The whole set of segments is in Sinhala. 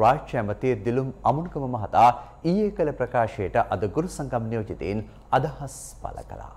රාජ්‍ය ඇමති දිලුම් අමුණුකම මහතා ඊයේ කළ ප්‍රකාශයට අද ගුරු සංගම් නියෝජිතයින් අදහස් පළ කළා.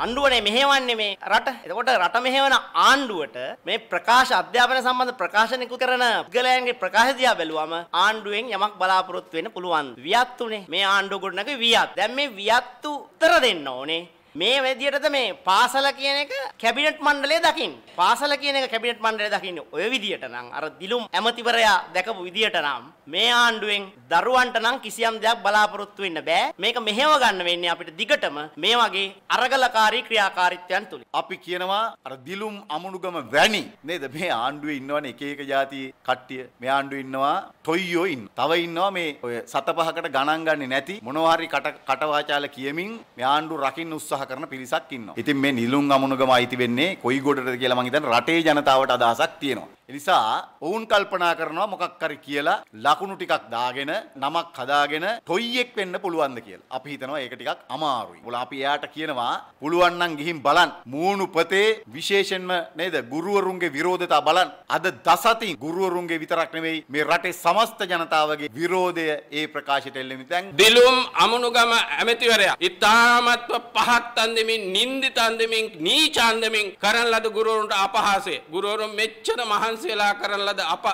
ආණ්ඩුවනේ මෙහෙවන්නේ මේ රට. එතකොට රට මෙහෙවන ආණ්ඩුවට මේ ප්‍රකාශ අධ්‍යාපන සම්බන්ධ ප්‍රකාශන ඉක්ු කරන පුද්ගලයන්ගේ ප්‍රකාශ දිහා බැලුවම ආණ්ඩුවෙන් යමක් බලාපොරොත්තු වෙන්න පුළුවන්. වියත්තුනේ මේ ආණ්ඩුව ගොඩනග වියත්. දැන් මේ වියත්තු උත්තර දෙන්න ඕනේ. මේ විදියටද මේ පාසල කියන එක කැබිනට් මණ්ඩලය දකින්. පාසල කියන එක කැබිනට් මණ්ඩලය දකින්නේ ඔය විදියට නම් අර දිලුම් ඇමතිවරයා දැකපු විදියට නම් මේ ආණ්ඩුවෙන් දරුවන්ට නම් කිසියම් දෙයක් බලාපොරොත්තු වෙන්න බෑ. මේක මෙහෙව ගන්න වෙන්නේ අපිට දිගටම මේ වගේ අරගලකාරී ක්‍රියාකාරීත්වයන් තුල. අපි කියනවා අර දිලුම් අමුණුගම වැනි නේද මේ ආණ්ඩුවේ ඉන්නවනේ එක එක જાති කට්ටිය. මේ ආණ්ඩුවේ ඉන්නවා තොයියෝ ඉන්න. තව ඉන්නවා මේ ඔය සත පහකට ගණන් ගන්නේ නැති මොනවා හරි කට කටවාචාල කියමින් මේ ආණ්ඩු රකින්න උත්සාහ කරන පිරිසක් ඉන්නවා. ඉතින් මේ නිලුම් අමුණුගම අයිති වෙන්නේ කොයි ගොඩටද කියලා මං හිතන්නේ රටේ ජනතාවට අදහසක් තියෙනවා. එනිසා ඔවුන් කල්පනා කරනවා මොකක් හරි කියලා ලකුණු ටිකක් දාගෙන නමක් හදාගෙන ටොයියෙක් වෙන්න පුළුවන්ද කියලා. අපි හිතනවා ඒක ටිකක් අමාරුයි. මොකද අපි එයාට කියනවා පුළුවන් නම් ගිහින් බලන්න. මූණු පතේ විශේෂයෙන්ම නේද ගුරුවරුන්ගේ විරෝධතා බලන්න. අද දසතින් ගුරුවරුන්ගේ විතරක් නෙවෙයි මේ රටේ සමස්ත ජනතාවගේ විරෝධය ඒ ප්‍රකාශයට එල්ලෙමි දැන්. දිලුම් අමනුගම ඇමතිවරයා ඉතාමත්ව පහත් අන්දමින් නින්දිත අන්දමින් නීච අන්දමින් කරන ලද ගුරුවරුන්ට අපහාසය. ගුරුවරුන් මෙච්චර මහන්සි මහන්සි වෙලා කරන ලද අප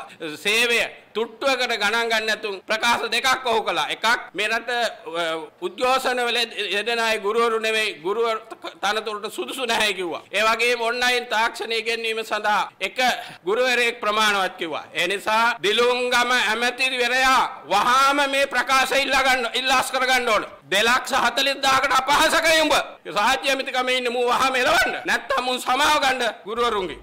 සේවය තුට්ටුවකට ගණන් ගන්න නැතුන් ප්‍රකාශ දෙකක් ඔහු කළා. එකක් මේ රට උද්ඝෝෂණ වල යෙදෙන අය ගුරුවරු නෙවෙයි ගුරුව තනතුරට සුදුසු නැහැ කිව්වා. ඒ වගේම ඔන්ලයින් තාක්ෂණය ඉගෙනීම සඳහා එක ගුරුවරයෙක් ප්‍රමාණවත් කිව්වා. ඒ නිසා දිලුංගම ඇමතිවරයා වහාම මේ ප්‍රකාශය ඉල්ලා ගන්න ඉල්ලාස් කර ගන්න ඕන. 240000කට අපහාසකයි උඹ. සාහිත්‍ය ඇමතිකමේ ඉන්න මූ වහාම එලවන්න. නැත්තම් මුන් සමාව ගන්න ගුරුවරුන්ගේ